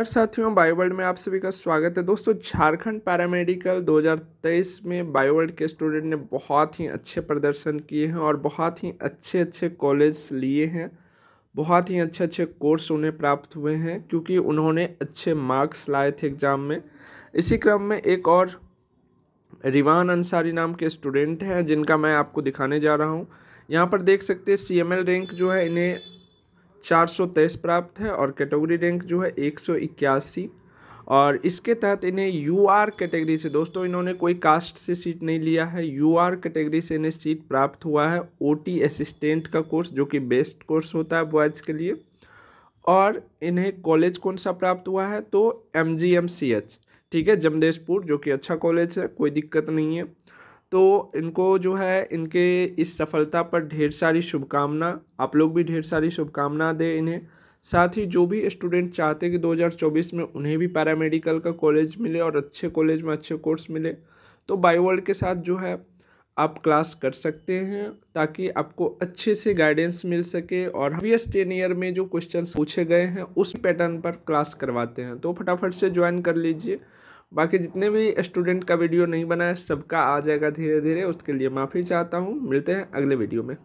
और साथियों बायोवर्ल्ड में आप सभी का स्वागत है दोस्तों झारखंड पैरामेडिकल 2023 में बायोवर्ल्ड के स्टूडेंट ने बहुत ही अच्छे प्रदर्शन किए हैं और बहुत ही अच्छे अच्छे कॉलेज लिए हैं बहुत ही अच्छे अच्छे कोर्स उन्हें प्राप्त हुए हैं क्योंकि उन्होंने अच्छे मार्क्स लाए थे एग्ज़ाम में इसी क्रम में एक और रिवान अंसारी नाम के स्टूडेंट हैं जिनका मैं आपको दिखाने जा रहा हूँ यहाँ पर देख सकते हैं सी रैंक जो है इन्हें चार सौ तेईस प्राप्त है और कैटेगरी रैंक जो है एक सौ इक्यासी और इसके तहत इन्हें यू आर कैटेगरी से दोस्तों इन्होंने कोई कास्ट से सीट नहीं लिया है यू आर कैटेगरी से इन्हें सीट प्राप्त हुआ है ओ टी असिस्टेंट का कोर्स जो कि बेस्ट कोर्स होता है बॉयज़ के लिए और इन्हें कॉलेज कौन सा प्राप्त हुआ है तो M G M C H ठीक है जमदेशपुर जो कि अच्छा कॉलेज है कोई दिक्कत नहीं है तो इनको जो है इनके इस सफलता पर ढेर सारी शुभकामना आप लोग भी ढेर सारी शुभकामना दें इन्हें साथ ही जो भी स्टूडेंट चाहते हैं कि 2024 में उन्हें भी पैरामेडिकल का कॉलेज मिले और अच्छे कॉलेज में अच्छे कोर्स मिले तो बाईवर्ल्ड के साथ जो है आप क्लास कर सकते हैं ताकि आपको अच्छे से गाइडेंस मिल सके और एस टेन ईयर में जो क्वेश्चन पूछे गए हैं उस पैटर्न पर क्लास करवाते हैं तो फटाफट से ज्वाइन कर लीजिए बाकी जितने भी स्टूडेंट का वीडियो नहीं बना है सबका आ जाएगा धीरे धीरे उसके लिए माफ़ी चाहता हूँ मिलते हैं अगले वीडियो में